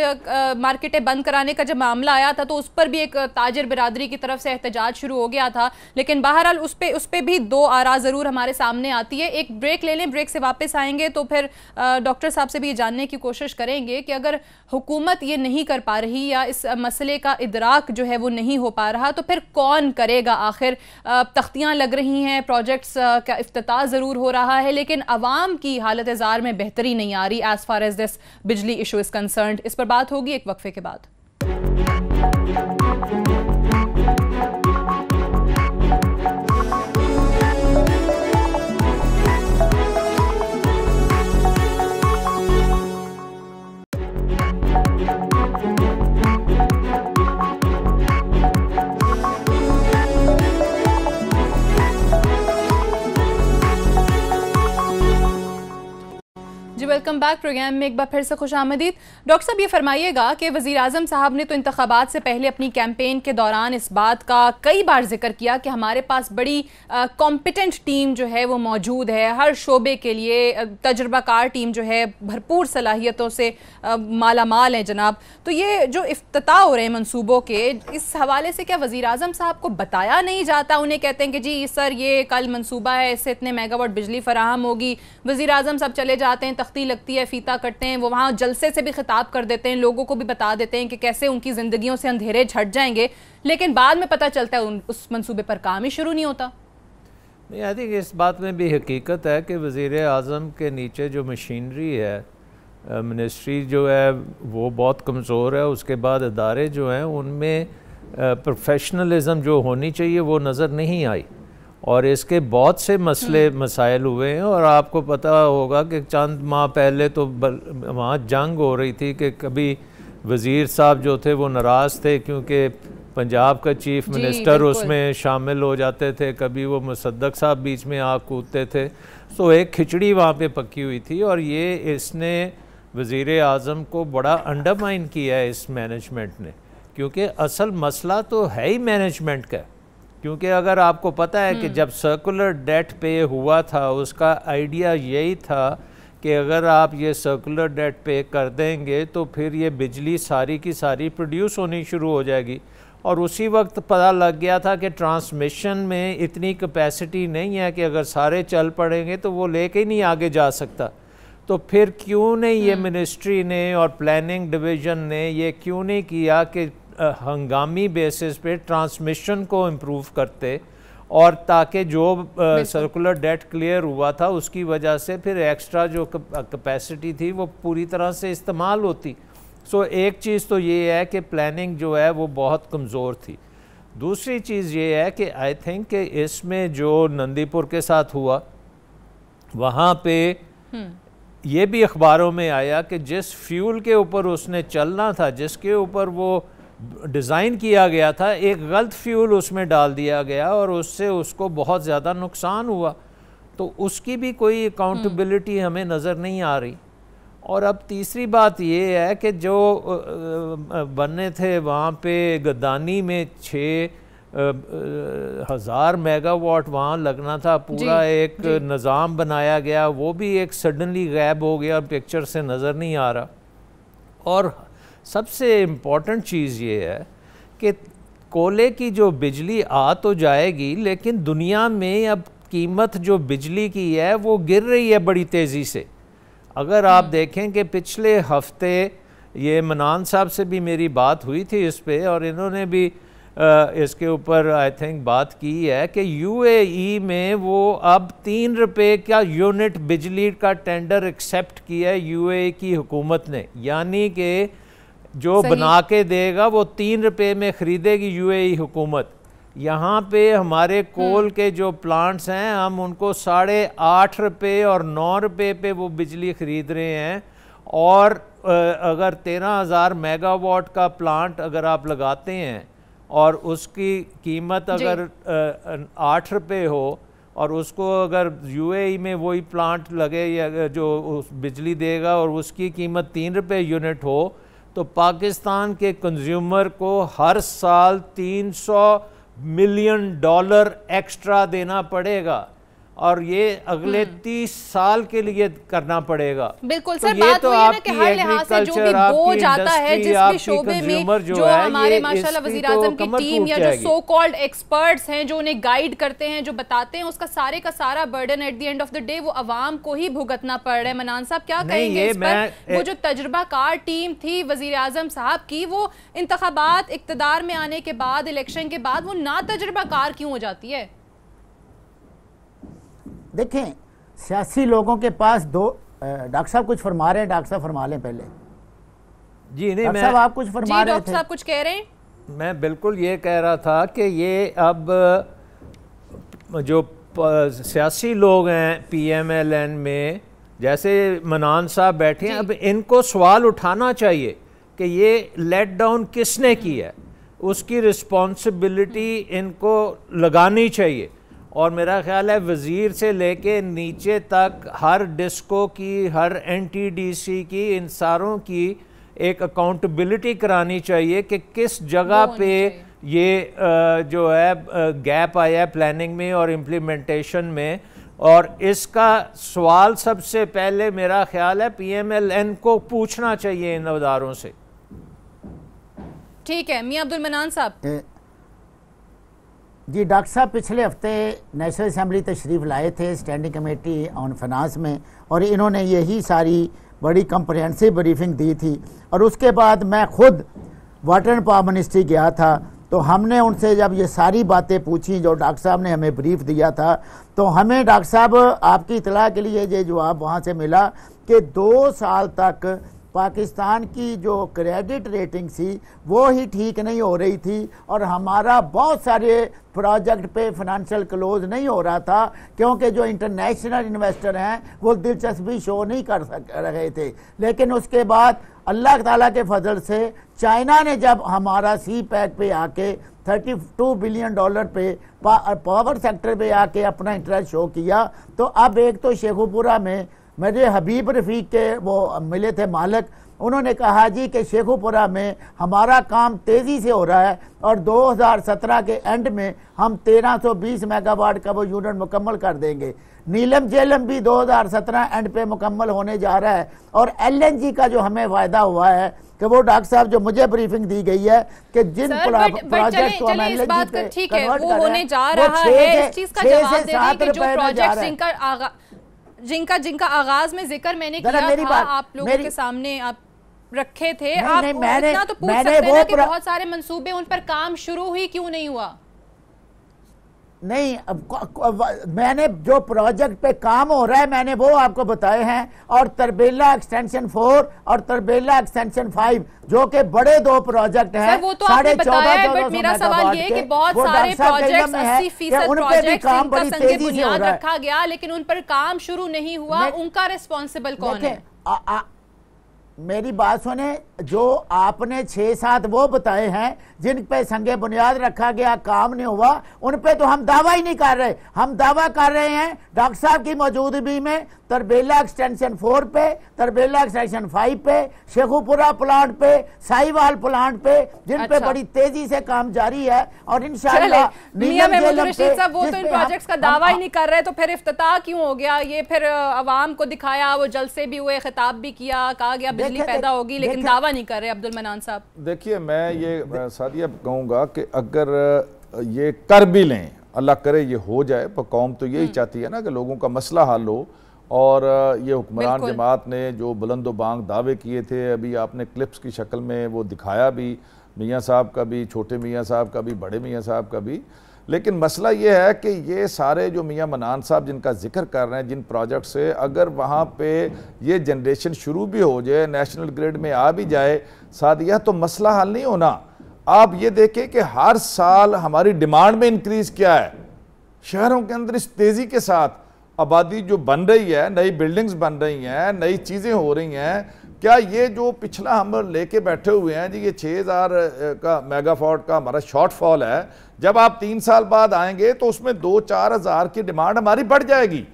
मार्केटें बंद कराने का जब मामला आया था तो उस पर भी एक ताजर बिरादरी की तरफ से एहतजाज शुरू हो गया था लेकिन बहरहाल उस पर उस पर भी दो आरा ज़रूर हमारे सामने आती है एक ब्रेक ले लें ब्रेक से वापस आएंगे तो फिर डॉक्टर साहब से भी ये जानने की कोशिश करेंगे कि अगर हुकूमत ये नहीं कर पा रही या इस मसले का इदराक जो है वो नहीं हो पा रहा तो फिर कौन करेगा आखिर तख्तियाँ लग रही हैं प्रोजेक्ट्स का अफ्ताह ज़रूर हो रहा है लेकिन आवाम आवाम की हालत इजार में बेहतरी नहीं आ रही एज फार एज दिस बिजली इशू इज कंसर्न इस पर बात होगी एक वक्फे के बाद वेलकम बैक प्रोग्राम में एक बार फिर से खुश आमदीद डॉक्टर साहब ये फरमाइएगा कि वज़ी अजम साहब ने तो इंतबात से पहले अपनी कैंपेन के दौरान इस बात का कई बार जिक्र किया कि हमारे पास बड़ी कॉम्पिटेंट टीम जो है वो मौजूद है हर शोबे के लिए तजर्बाकार टीम जो है भरपूर सलाहियतों से मालामाल है जनाब तो ये जो अफ्ताह हो रहे हैं मनसूबों के इस हवाले से क्या वज़ी अजम साहब को बताया नहीं जाता उन्हें कहते हैं कि जी सर ये कल मनसूबा है इससे इतने मेगावाट बिजली फराहम होगी वज़ी अजम साहब चले जाते हैं तख्ती सख्ती लगती है फीता कटते हैं वो वहाँ जलसे से भी खिताब कर देते हैं लोगों को भी बता देते हैं कि कैसे उनकी ज़िंदगियों से अंधेरे झट जाएंगे लेकिन बाद में पता चलता है उस मनसूबे पर काम ही शुरू नहीं होता नहीं आई थिंक इस बात में भी हकीकत है कि वज़ी अजम के नीचे जो मशीनरी है मिनिस्ट्री जो है वो बहुत कमज़ोर है उसके बाद अदारे जो हैं उनमें प्रोफेशनलिज्म जो होनी चाहिए वो नज़र नहीं आई और इसके बहुत से मसले हम्म। मसाइल हुए हैं और आपको पता होगा कि चंद माह पहले तो वहाँ जंग हो रही थी कि कभी वज़ीर साहब जो थे वो नाराज़ थे क्योंकि पंजाब का चीफ मिनिस्टर उसमें शामिल हो जाते थे कभी वो मुसद्दक साहब बीच में आग कूदते थे तो एक खिचड़ी वहाँ पे पकी हुई थी और ये इसने वज़ी अजम को बड़ा अंडरमाइन किया है इस मैनेजमेंट ने क्योंकि असल मसला तो है ही मैनेजमेंट का क्योंकि अगर आपको पता है कि हम्म। जब सर्कुलर डेट पे हुआ था उसका आइडिया यही था कि अगर आप ये सर्कुलर डेट पे कर देंगे तो फिर ये बिजली सारी की सारी प्रोड्यूस होनी शुरू हो जाएगी और उसी वक्त पता लग गया था कि ट्रांसमिशन में इतनी कैपेसिटी नहीं है कि अगर सारे चल पड़ेंगे तो वो ले ही नहीं आगे जा सकता तो फिर क्यों नहीं ये मिनिस्ट्री हम्म। ने और प्लानिंग डिवीज़न ने ये क्यों नहीं किया कि हंगामी बेसिस पे ट्रांसमिशन को इम्प्रूव करते और ताकि जो सर्कुलर डेट क्लियर हुआ था उसकी वजह से फिर एक्स्ट्रा जो कैपेसिटी थी वो पूरी तरह से इस्तेमाल होती सो so, एक चीज़ तो ये है कि प्लानिंग जो है वो बहुत कमज़ोर थी दूसरी चीज़ ये है कि आई थिंक कि इसमें जो नंदीपुर के साथ हुआ वहाँ पे हम्म। ये भी अखबारों में आया कि जिस फ्यूल के ऊपर उसने चलना था जिसके ऊपर वो डिज़ाइन किया गया था एक गलत फ्यूल उसमें डाल दिया गया और उससे उसको बहुत ज़्यादा नुकसान हुआ तो उसकी भी कोई अकाउंटेबिलिटी हम्म। हमें नज़र नहीं आ रही और अब तीसरी बात ये है कि जो बने थे वहाँ पे गद्दानी में छः हज़ार मेगावाट वहाँ लगना था पूरा जी, एक निज़ाम बनाया गया वो भी एक सडनली गैब हो गया पिक्चर से नज़र नहीं आ रहा और सबसे इम्पॉर्टेंट चीज़ ये है कि कोले की जो बिजली आ तो जाएगी लेकिन दुनिया में अब कीमत जो बिजली की है वो गिर रही है बड़ी तेज़ी से अगर आप हम्म। देखें कि पिछले हफ्ते ये मनान साहब से भी मेरी बात हुई थी इस पर और इन्होंने भी इसके ऊपर आई थिंक बात की है कि यूएई e में वो अब तीन रुपये का यूनिट बिजली का टेंडर एक्सेप्ट किया है यूएई e की हुकूमत ने यानी कि जो बना के देगा वो तीन रुपए में ख़रीदेगी यूएई e हुकूमत यहाँ पे हमारे हम्म। कोल के जो प्लांट्स हैं हम उनको साढ़े आठ रुपये और नौ रुपये पे वो बिजली ख़रीद रहे हैं और अगर तेरह हज़ार मेगावाट का प्लांट अगर आप लगाते हैं और उसकी कीमत अगर आठ रुपये हो और उसको अगर यूएई e में वही प्लांट लगे या जो बिजली देगा और उसकी कीमत तीन रुपये यूनिट हो तो पाकिस्तान के कंज्यूमर को हर साल 300 मिलियन डॉलर एक्स्ट्रा देना पड़ेगा और ये अगले हम्म। तीस साल के लिए करना पड़ेगा बिल्कुल तो सर तो ये तो आपकी है एग्रीकल्चर आपकी इंडस्ट्री आपकी कंज्यूमर जो, जो है हमारे माशाल्लाह तो वजीर आजम की टीम या जो सो कॉल्ड एक्सपर्ट्स हैं जो उन्हें गाइड करते हैं जो बताते हैं उसका सारे का सारा burden at the end of the day वो अवाम को ही भुगतना पड़ रहा है मनान साहब क्या कहेंगे वो जो तजर्बाकार टीम थी वजीर आजम साहब की वो इंतबात इकतदार में आने के बाद इलेक्शन के बाद वो ना तजर्बाकार क्यों हो जाती है देखें सियासी लोगों के पास दो डॉक्टर साहब कुछ फरमा रहे हैं डॉक्टर साहब फरमा लें पहले जी नहीं मैं आप कुछ फरमा रहे डॉक्टर साहब कुछ कह रहे हैं मैं बिल्कुल ये कह रहा था कि ये अब जो सियासी लोग हैं पीएमएलएन में जैसे मनान साहब बैठे हैं अब इनको सवाल उठाना चाहिए कि ये लेट डाउन किसने की है उसकी रिस्पॉन्सिबिलिटी इनको लगानी चाहिए और मेरा ख्याल है वज़ीर से लेके नीचे तक हर डिस्को की हर एनटीडीसी की इन सारों की एक अकाउंटेबिलिटी करानी चाहिए कि किस जगह पे ये जो है गैप आया है प्लानिंग में और इम्प्लीमेंटेशन में और इसका सवाल सबसे पहले मेरा ख्याल है पीएमएलएन को पूछना चाहिए इन अदारों से ठीक है मियाँ अब्दुल मनान साहब जी डॉक्टर साहब पिछले हफ्ते नेशनल असम्बली तशरीफ़ लाए थे स्टैंडिंग कमेटी ऑन फाइनेंस में और इन्होंने यही सारी बड़ी कम्प्रहेंसिव ब्रीफिंग दी थी और उसके बाद मैं खुद वाटर एंड पावर मिनिस्ट्री गया था तो हमने उनसे जब ये सारी बातें पूछी जो डॉक्टर साहब ने हमें ब्रीफ दिया था तो हमें डॉक्टर साहब आपकी इतला के लिए ये जवाब वहाँ से मिला कि दो साल तक पाकिस्तान की जो क्रेडिट रेटिंग थी वो ही ठीक नहीं हो रही थी और हमारा बहुत सारे प्रोजेक्ट पे फाइनेंशियल क्लोज नहीं हो रहा था क्योंकि जो इंटरनेशनल इन्वेस्टर हैं वो दिलचस्पी शो नहीं कर सक रहे थे लेकिन उसके बाद अल्लाह ताला के फजल से चाइना ने जब हमारा सी पैक पे आके 32 बिलियन डॉलर पे पावर सेक्टर पे आके अपना इंटरेस्ट शो किया तो अब एक तो शेखुपुरा में मेरे हबीब रफ़ीक के वो मिले थे मालिक उन्होंने कहा जी कि शेखुपुरा में हमारा काम तेज़ी से हो रहा है और 2017 के एंड में हम 1320 मेगावाट का वो यूनिट मुकम्मल कर देंगे नीलम जेलम भी 2017 एंड पे मुकम्मल होने जा रहा है और एलएनजी का जो हमें फ़ायदा हुआ है कि वो डॉक्टर साहब जो मुझे ब्रीफिंग दी गई है कि जिन प्रोजेक्ट को एल एन जी कर वो सात जा रहा है जिनका जिनका आगाज में जिक्र मैंने किया मेरी था आप लोगों मेरी... के सामने आप रखे थे नहीं, आप नहीं, मैंने, तो पूछ सकते हैं कि बहुत सारे मंसूबे उन पर काम शुरू ही क्यों नहीं हुआ नहीं अब, मैंने जो प्रोजेक्ट पे काम हो रहा है मैंने वो आपको बताए हैं और तरबेला एक्सटेंशन फोर और तरबेला एक्सटेंशन फाइव जो के बड़े दो प्रोजेक्ट हैं तो साढ़े चौदह चौदह काम बड़ी तेजी से रहा है लेकिन उन पर काम शुरू नहीं हुआ उनका रिस्पॉन्सिबल कौन है मेरी बात सुने जो आपने छह सात वो बताए हैं जिन पे संगे बुनियाद रखा गया काम नहीं हुआ उन पे तो हम दावा ही नहीं कर रहे हम दावा कर रहे हैं डॉक्टर साहब की मौजूदगी में तरबेला एक्सटेंशन फोर पे तरबेला एक्सटेंशन फाइव पे शेखुपुरा प्लांट पे साईवाल प्लांट पे जिन अच्छा। पे बड़ी तेजी से काम जारी है और तो इन प्रोजेक्ट का दावा ही नहीं कर रहे तो फिर इफ्तः क्यों हो गया ये फिर आवाम को दिखाया वो जलसे भी हुए खिताब भी किया कहा गया बिजली पैदा होगी लेकिन दावा नहीं कर रहे अब्दुल मनान साहब देखिए मैं ये सादिया कहूँगा कि अगर ये कर भी लें अल्लाह करे ये हो जाए पर कौम तो यही हम्म। चाहती है ना कि लोगों का मसला हल हो और ये हुक्मरान जमात ने जो बुलंद दावे किए थे अभी आपने क्लिप्स की शक्ल में वो दिखाया भी मियाँ साहब का भी छोटे मियाँ साहब का भी बड़े मियाँ साहब का भी लेकिन मसला ये है कि ये सारे जो मियाँ मनान साहब जिनका जिक्र कर रहे हैं जिन प्रोजेक्ट से अगर वहाँ पे ये जनरेशन शुरू भी हो जाए नेशनल ग्रिड में आ भी जाए सादिया तो मसला हल नहीं होना आप ये देखें कि हर साल हमारी डिमांड में इंक्रीज़ क्या है शहरों के अंदर इस तेज़ी के साथ आबादी जो बन रही है नई बिल्डिंग्स बन रही हैं नई चीज़ें हो रही हैं क्या ये जो पिछला हम लेके बैठे हुए हैं जी ये 6000 हज़ार का मेगाफॉट का हमारा शॉर्टफॉल है जब आप तीन साल बाद आएंगे तो उसमें दो चार हज़ार की डिमांड हमारी बढ़ जाएगी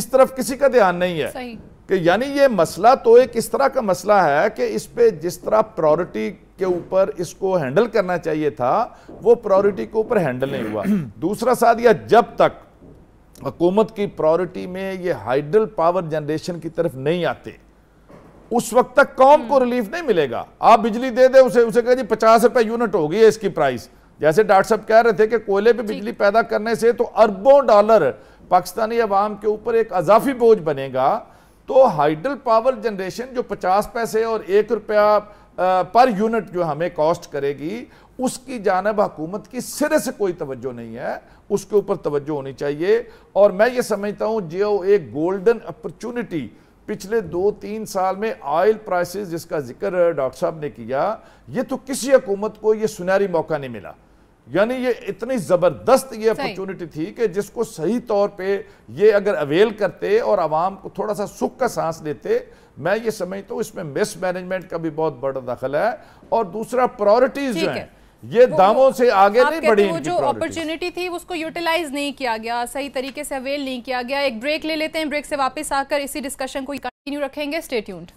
इस तरफ किसी का ध्यान नहीं है कि यानी ये मसला तो एक इस तरह का मसला है कि इस पे जिस तरह प्रायोरिटी के ऊपर इसको हैंडल करना चाहिए था वो प्रायोरिटी के ऊपर हैंडल नहीं हुआ दूसरा साथ या जब तक हकूमत की प्रायोरिटी में ये हाइड्रल पावर जनरेशन की तरफ नहीं आते उस वक्त तक कौम को रिलीफ नहीं मिलेगा आप बिजली दे दे उसे उसे कह जी पचास रुपए यूनिट होगी है इसकी प्राइस जैसे डॉक्टर साहब कह रहे थे कि कोयले पे बिजली पैदा करने से तो अरबों डॉलर पाकिस्तानी अवाम के ऊपर एक अजाफी बोझ बनेगा तो हाइड्रल पावर जनरेशन जो पचास पैसे और एक रुपया पर यूनिट जो हमें कॉस्ट करेगी उसकी जानब हकूमत की सिरे से कोई तवज्जो नहीं है उसके ऊपर तवज्जो होनी चाहिए और मैं ये समझता हूँ जो एक गोल्डन अपॉर्चुनिटी पिछले दो तीन साल में ऑयल प्राइसेस जिसका जिक्र डॉक्टर साहब ने किया ये तो किसी हकूमत को ये सुनहरी मौका नहीं मिला यानी ये इतनी ज़बरदस्त ये अपॉर्चुनिटी थी कि जिसको सही तौर पे ये अगर अवेल करते और आवाम को थोड़ा सा सुख का सांस लेते मैं ये समझता हूँ इसमें मिसमैनेजमेंट का भी बहुत बड़ा दखल है और दूसरा प्रायोरिटीज़ जो है ये दामों से आगे नहीं बढ़ी वो जो अपॉर्चुनिटी थी उसको यूटिलाइज नहीं किया गया सही तरीके से अवेल नहीं किया गया एक ब्रेक ले लेते हैं ब्रेक से वापस आकर इसी डिस्कशन को कंटिन्यू रखेंगे स्टेट्यूंट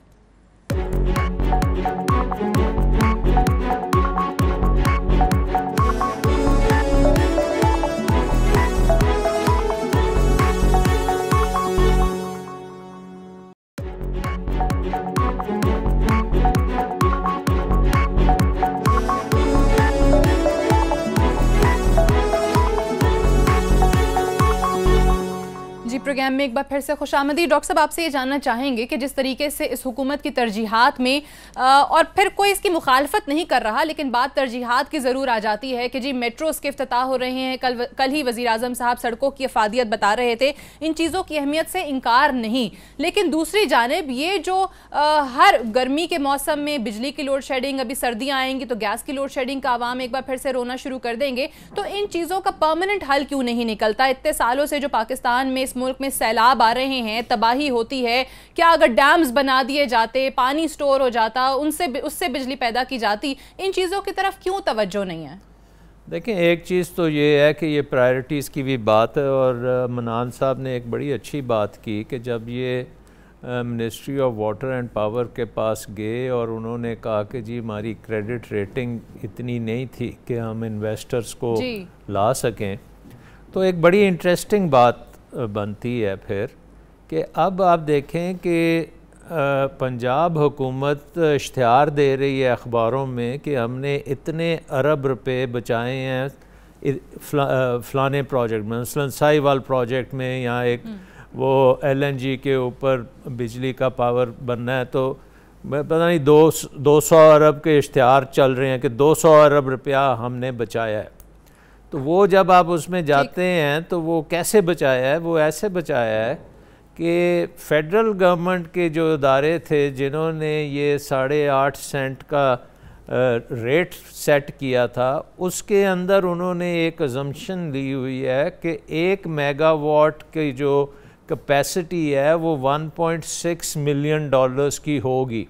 प्रोग्राम में एक बार फिर से खुश आमदी डॉक्टर साहब आपसे ये जानना चाहेंगे कि जिस तरीके से इस हुकूमत की तरजीहत में आ, और फिर कोई इसकी मुखालफत नहीं कर रहा लेकिन बात तरजीहत की ज़रूर आ जाती है कि जी मेट्रो इसके अफ्ताह हो रहे हैं कल कल ही वजी अजम साहब सड़कों की अफादियत बता रहे थे इन चीज़ों की अहमियत से इनकार नहीं लेकिन दूसरी जानब ये जो आ, हर गर्मी के मौसम में बिजली की लोड शेडिंग अभी सर्दियाँ आएंगी तो गैस की लोड शेडिंग का आवाम एक बार फिर से रोना शुरू कर देंगे तो इन चीज़ों का परमानेंट हल क्यों नहीं निकलता इतने सालों से जो पाकिस्तान में इस मुल्क मुल्क में सैलाब आ रहे हैं तबाही होती है क्या अगर डैम्स बना दिए जाते पानी स्टोर हो जाता उनसे उससे बिजली पैदा की जाती इन चीज़ों की तरफ क्यों तवज्जो नहीं है देखें एक चीज़ तो ये है कि ये प्रायोरिटीज़ की भी बात है और मनान साहब ने एक बड़ी अच्छी बात की कि जब ये ministry of water and power के पास गए और उन्होंने कहा कि जी हमारी क्रेडिट रेटिंग इतनी नहीं थी कि हम इन्वेस्टर्स को ला सकें तो एक बड़ी इंटरेस्टिंग बात बनती है फिर कि अब आप देखें कि पंजाब हुकूमत इश्तहार दे रही है अखबारों में कि हमने इतने अरब रुपए बचाए हैं फ्ला, फलाने प्रोजेक्ट में मसलन साहिवाल प्रोजेक्ट में यहाँ एक हम्म। वो एलएनजी के ऊपर बिजली का पावर बनना है तो मैं पता नहीं दो दो सौ अरब के इश्तहार चल रहे हैं कि दो सौ अरब रुपया हमने बचाया है तो वो जब आप उसमें जाते हैं तो वो कैसे बचाया है वो ऐसे बचाया है कि फेडरल गवर्नमेंट के जो इदारे थे जिन्होंने ये साढ़े आठ सेंट का रेट सेट किया था उसके अंदर उन्होंने एक अजम्पन ली हुई है कि एक मेगावाट की जो कैपेसिटी है वो 1.6 मिलियन डॉलर्स की होगी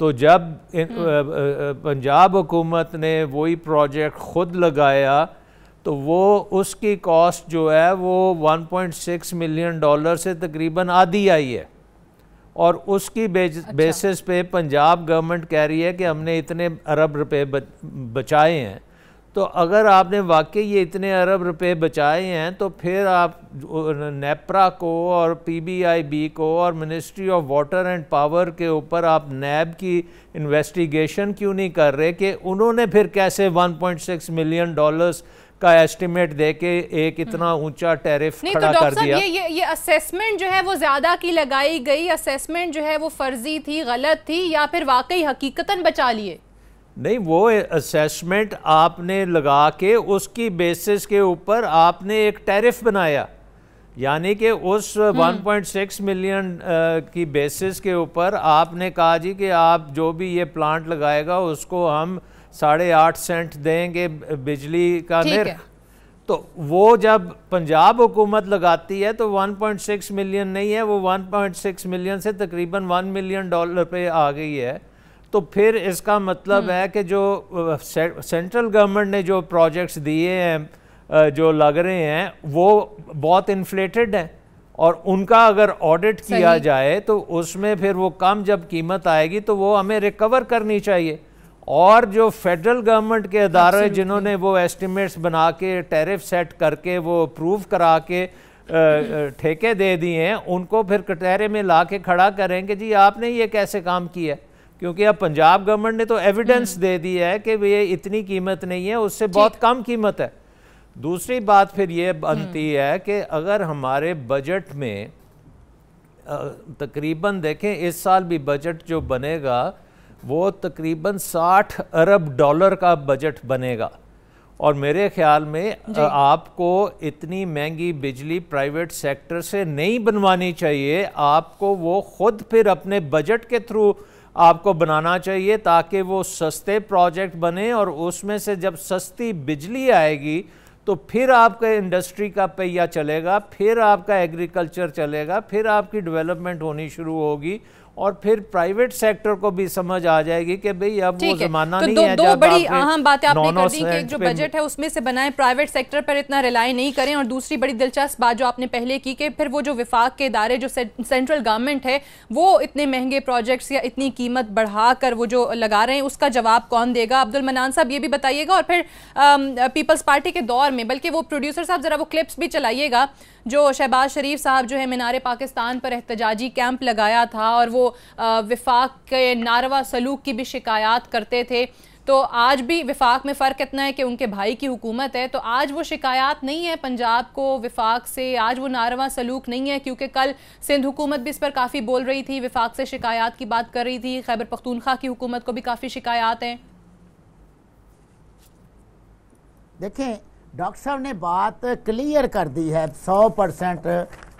तो जब हम्म। पंजाब हुकूमत ने वही प्रोजेक्ट ख़ुद लगाया तो वो उसकी कॉस्ट जो है वो 1.6 मिलियन डॉलर से तकरीबन आधी आई है और उसकी अच्छा। बेसिस पे पंजाब गवर्नमेंट कह रही है कि हमने इतने अरब रुपए बचाए हैं तो अगर आपने वाकई ये इतने अरब रुपए बचाए हैं तो फिर आप नेप्रा को और पीबीआईबी को और ministry of water and power के ऊपर आप नैब की इन्वेस्टिगेशन क्यों नहीं कर रहे कि उन्होंने फिर कैसे 1.6 मिलियन डॉलर्स का एस्टिमेट देके एक इतना हम्म। ऊंचा टैरिफ तो खड़ा तो कर दिया ये ये ये असेसमेंट जो है वो ज्यादा की लगाई गई असेसमेंट जो है वो फर्जी थी गलत थी या फिर वाकई हकीकतन बचा लिए नहीं वो असेसमेंट आपने लगा के उसकी बेसिस के ऊपर आपने एक टैरिफ बनाया यानी कि उस 1.6 हम्म। मिलियन की बेसिस के ऊपर आपने कहा जी कि आप जो भी ये प्लांट लगाएगा उसको हम साढ़े आठ सेंट देंगे बिजली का निर तो वो जब पंजाब हुकूमत लगाती है तो 1.6 मिलियन नहीं है वो 1.6 मिलियन से तकरीबन 1 मिलियन डॉलर पे आ गई है तो फिर इसका मतलब हम्म। है कि जो से, सेंट्रल गवर्नमेंट ने जो प्रोजेक्ट्स दिए हैं जो लग रहे हैं वो बहुत इन्फ्लेटेड हैं और उनका अगर ऑडिट किया जाए तो उसमें फिर वो कम जब कीमत आएगी तो वो हमें रिकवर करनी चाहिए और जो फेडरल गवर्नमेंट के अदारे जिन्होंने वो एस्टिमेट्स बना के टैरिफ सेट करके वो अप्रूव करा के ठेके दे दिए हैं उनको फिर कटहरे में ला के खड़ा करेंगे जी आपने ये कैसे काम किया क्योंकि अब पंजाब गवर्नमेंट ने तो एविडेंस हम्म। दे दी है कि ये इतनी कीमत नहीं है उससे बहुत कम कीमत है दूसरी बात फिर ये हम्म। बनती है कि अगर हमारे बजट में तकरीबन देखें इस साल भी बजट जो बनेगा वो तकरीबन 60 अरब डॉलर का बजट बनेगा और मेरे ख्याल में आपको इतनी महंगी बिजली प्राइवेट सेक्टर से नहीं बनवानी चाहिए आपको वो खुद फिर अपने बजट के थ्रू आपको बनाना चाहिए ताकि वो सस्ते प्रोजेक्ट बने और उसमें से जब सस्ती बिजली आएगी तो फिर आपका इंडस्ट्री का पहिया चलेगा फिर आपका एग्रीकल्चर चलेगा फिर आपकी डेवलपमेंट होनी शुरू होगी और फिर प्राइवेट सेक्टर को भी समझ आ जाएगी कि भाई अब वो जमाना तो नहीं दो, है दो बड़ी अहम बातें आपने कर दी कि जो बजट है उसमें से बनाए प्राइवेट सेक्टर पर इतना रिलाई नहीं करें और दूसरी बड़ी दिलचस्प बात जो आपने पहले की कि फिर वो जो विफाक के इदारे जो से, सेंट्रल गवर्नमेंट है वो इतने महंगे प्रोजेक्ट्स या इतनी कीमत बढ़ा वो जो लगा रहे हैं उसका जवाब कौन देगा अब्दुल मनान साहब ये भी बताइएगा और फिर पीपल्स पार्टी के दौर में बल्कि वो प्रोड्यूसर साहब ज़रा वो क्लिप्स भी चलाइएगा जो शहबाज शरीफ साहब जो है मीनार पाकिस्तान पर एहतजाजी कैंप लगाया था और वो विफाक के नारवा सलूक की भी शिकायत करते थे तो आज भी विफाक में फ़र्क इतना है कि उनके भाई की हुकूमत है तो आज वो शिकायत नहीं है पंजाब को विफाक से आज वो नारवा सलूक नहीं है क्योंकि कल सिंध हुकूमत भी इस पर काफ़ी बोल रही थी विफाक से शिकायत की बात कर रही थी खैबर पख्तूनख्वा की हुकूमत को भी काफ़ी शिकायत हैं देखें डॉक्टर साहब ने बात क्लियर कर दी है सौ परसेंट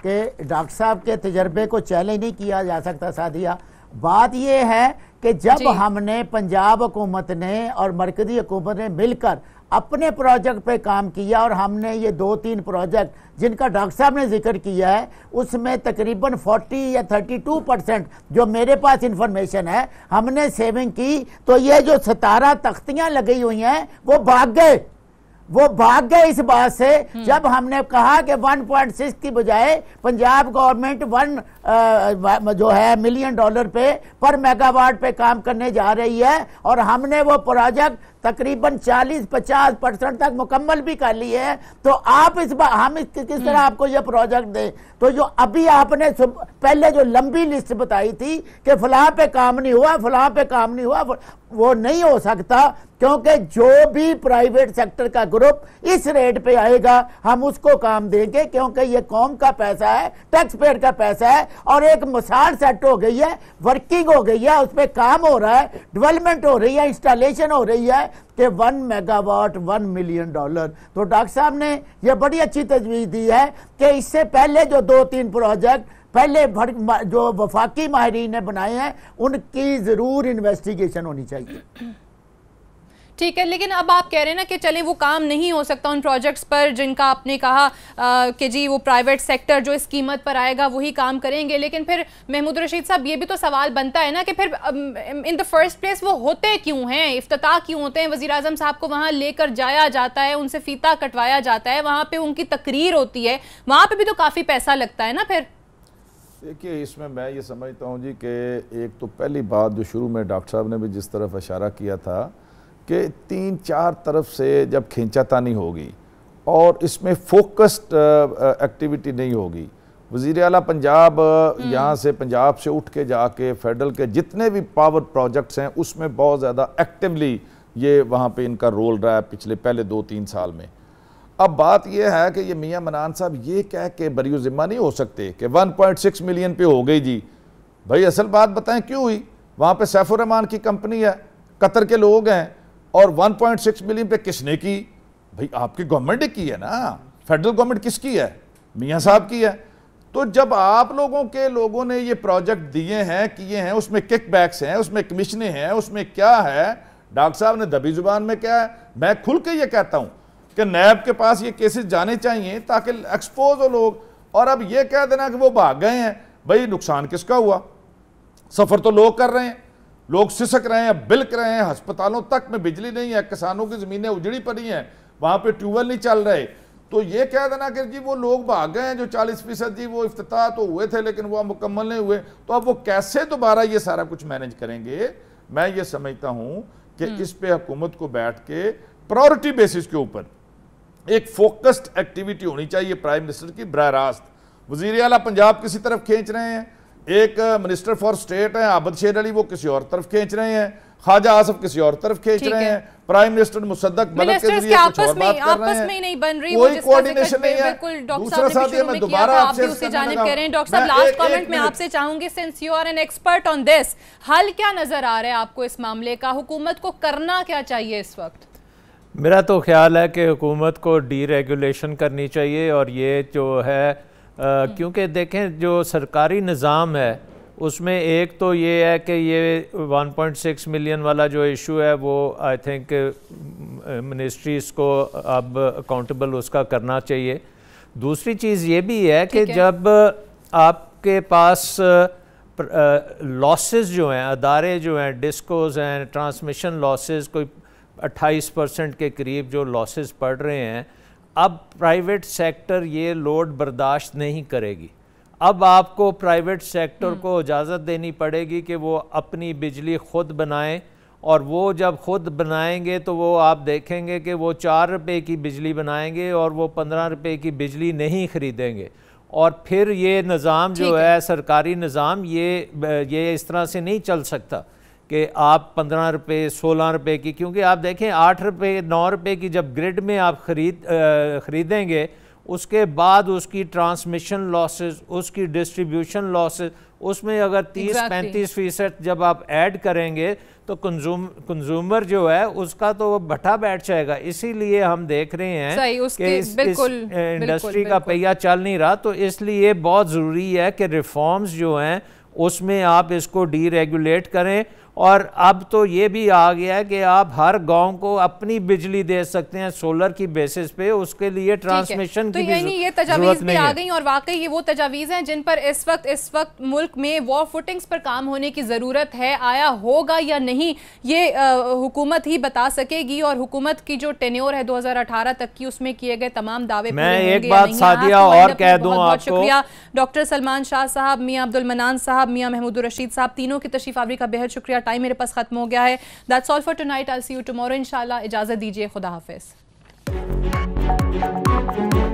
के डॉक्टर साहब के तजर्बे को चैलेंज नहीं किया जा सकता साधिया बात यह है कि जब हमने पंजाब हुकूमत ने और मरकजी हुकूमत ने मिलकर अपने प्रोजेक्ट पे काम किया और हमने ये दो तीन प्रोजेक्ट जिनका डॉक्टर साहब ने जिक्र किया है उसमें तकरीबन 40 या 32 परसेंट जो मेरे पास इंफॉर्मेशन है हमने सेविंग की तो ये जो सतारह तख्तियां लगी हुई हैं वो भाग गए वो भाग गए इस बात से जब हमने कहा कि 1.6 की बजाय पंजाब गवर्नमेंट वन आ, जो है मिलियन डॉलर पे पर मेगावाट पे काम करने जा रही है और हमने वो प्रोजेक्ट तकरीबन 40-50 परसेंट तक मुकम्मल भी कर ली है तो आप इस बार हम इस, किस तरह हम्म। आपको ये प्रोजेक्ट दें तो जो अभी आपने पहले जो लंबी लिस्ट बताई थी कि फलाह पे काम नहीं हुआ फलाह पे काम नहीं हुआ वो नहीं हो सकता क्योंकि जो भी प्राइवेट सेक्टर का ग्रुप इस रेट पे आएगा हम उसको काम देंगे क्योंकि ये कौम का पैसा है टैक्स पेड का पैसा है और एक मसाल सेट हो गई है वर्किंग हो गई है उस पर काम हो रहा है डेवलपमेंट हो रही है इंस्टॉलेशन हो रही है कि one megawatt one million dollar तो डॉक्टर साहब ने यह बड़ी अच्छी तजवीज़ दी है कि इससे पहले जो दो तीन प्रोजेक्ट पहले जो वफाकी माहरीन ने बनाए हैं उनकी ज़रूर इन्वेस्टिगेशन होनी चाहिए ठीक है लेकिन अब आप कह रहे हैं ना कि चले वो काम नहीं हो सकता उन प्रोजेक्ट्स पर जिनका आपने कहा आ, कि जी वो प्राइवेट सेक्टर जो इस कीमत पर आएगा वही काम करेंगे लेकिन फिर महमूद रशीद साहब ये भी तो सवाल बनता है ना कि फिर इन द फर्स्ट प्लेस वो होते क्यों हैं अफ्ताह क्यों होते हैं वजी अजम साहब को वहाँ लेकर जाया जाता है उनसे फ़ीता कटवाया जाता है वहाँ पर उनकी तकरीर होती है वहाँ पर भी तो काफ़ी पैसा लगता है ना फिर देखिए इसमें मैं ये समझता हूँ जी कि एक तो पहली बात जो शुरू में डॉक्टर साहब ने भी जिस तरफ इशारा किया था कि तीन चार तरफ से जब खींचातानी होगी और इसमें फोकस्ड एक्टिविटी uh, uh, नहीं होगी वज़ी अला पंजाब uh, हम्म। यहाँ से पंजाब से उठ के जाके फेडरल के जितने भी पावर प्रोजेक्ट्स हैं उसमें बहुत ज़्यादा एक्टिवली ये वहाँ पे इनका रोल रहा है पिछले पहले दो तीन साल में अब बात यह है कि ये मियाँ मनान साहब ये कह के बरी ज़िम्मा नहीं हो सकते कि 1.6 मिलियन पे हो गई जी भाई असल बात बताएं क्यों हुई वहाँ पर सैफुररहमान की कंपनी है कतर के लोग हैं और 1.6 मिलियन पे किसने की भाई आपकी गवर्नमेंट ने की है ना फेडरल गवर्नमेंट किसकी है मियाँ साहब की है तो जब आप लोगों के लोगों ने ये प्रोजेक्ट दिए हैं किए हैं उसमें किक बैक्स हैं उसमें कमिश्ने हैं उसमें क्या है डॉक्टर साहब ने दबी जुबान में क्या है मैं खुल के ये कहता हूँ कि नैब के पास ये केसेस जाने चाहिए ताकि एक्सपोज हो लोग और अब ये कह देना कि वो भाग गए हैं भाई नुकसान किसका हुआ सफ़र तो लोग कर रहे हैं लोग सिसक रहे हैं बिलक रहे हैं अस्पतालों तक में बिजली नहीं है किसानों की ज़मीनें उजड़ी पड़ी हैं वहाँ पे ट्यूबवेल नहीं चल रहे तो ये कह देना कि जी वो लोग भाग गए हैं जो 40 फीसद जी वो अफ्ताह तो हुए थे लेकिन वह मुकम्मल नहीं हुए तो अब वो कैसे दोबारा ये सारा कुछ मैनेज करेंगे मैं ये समझता हूँ कि हम्म। इस पे हुकूमत को बैठ के प्रायोरिटी बेसिस के ऊपर एक फोकस्ड एक्टिविटी होनी चाहिए प्राइम मिनिस्टर की बरह रास्त वजीर अला पंजाब किसी तरफ खींच रहे हैं एक मिनिस्टर फॉर स्टेट है आबद शेर अली वो किसी और तरफ खींच रहे हैं खाजा आसफ किसी और तरफ खींच रहे हैं प्राइम मिनिस्टर मुसद्दक बलक के जरिए कुछ और बात कर रहे हैं कोई कोऑर्डिनेशन नहीं है दूसरा साथ ये मैं दोबारा आपसे उसी जानब कह रहे हैं डॉक्टर साहब लास्ट कमेंट में आपसे चाहूंगी since you are an expert on this हल क्या नजर आ रहा है आपको इस मामले का हुकूमत को करना क्या चाहिए इस वक्त मेरा तो ख्याल है कि हुकूमत को डीरेगुलेशन करनी चाहिए और ये जो है क्योंकि देखें जो सरकारी निज़ाम है उसमें एक तो ये है कि ये 1.6 मिलियन वाला जो इशू है वो आई थिंक मिनिस्ट्रीज़ को अब अकाउंटेबल उसका करना चाहिए दूसरी चीज़ ये भी है कि जब आपके पास लॉसेस जो हैं अदारे जो हैं डिस्कोज हैं ट्रांसमिशन लॉसेस कोई 28 परसेंट के करीब जो लॉसेस पड़ रहे हैं अब प्राइवेट सेक्टर ये लोड बर्दाश्त नहीं करेगी अब आपको प्राइवेट हम्म। सेक्टर को इजाज़त देनी पड़ेगी कि वो अपनी बिजली खुद बनाएं और वो जब खुद बनाएंगे तो वो आप देखेंगे कि वो चार रुपए की बिजली बनाएंगे और वो पंद्रह रुपए की बिजली नहीं ख़रीदेंगे और फिर ये निज़ाम जो है, है सरकारी निज़ाम ये ये इस तरह से नहीं चल सकता कि आप पंद्रह रुपये सोलह रुपये की क्योंकि आप देखें आठ रुपये नौ रुपये की जब ग्रिड में आप खरीद खरीदेंगे उसके बाद उसकी ट्रांसमिशन लॉसेस उसकी डिस्ट्रीब्यूशन लॉसेस उसमें अगर तीस पैंतीस फीसद जब आप ऐड करेंगे तो कंज्यूम कंज्यूमर जो है उसका तो वो भट्टा बैठ जाएगा इसीलिए हम देख रहे हैं कि इस, इस इंडस्ट्री का पहिया चल नहीं रहा तो इसलिए बहुत ज़रूरी है कि रिफॉर्म्स जो हैं उसमें आप इसको डीरेगुलेट करें और अब तो ये भी आ गया है कि आप हर गांव को अपनी बिजली दे सकते हैं सोलर की बेसिस पे उसके लिए ट्रांसमिशन तो की यानी ये तजावीज भी आ गई और वाकई ये वो तजावीज हैं जिन पर इस वक्त इस वक्त मुल्क में वॉर फुटिंग्स पर काम होने की ज़रूरत है आया होगा या नहीं ये हुकूमत ही बता सकेगी और हुकूमत की जो टेन्योर है दो तक की उसमें किए गए तमाम दावे मैं एक बात सादिया और कह दू बहुत शुक्रिया डॉक्टर सलमान शाह साहब मियाँ अब्दुल मनान साहब मियाँ महमूद रशीद साहब तीनों की तशीफ आवरी का बेहद शुक्रिया टाइम मेरे पास खत्म हो गया है that's all for tonight I see you tomorrow इनशाला इजाज़त दीजिए खुदा हाफिज़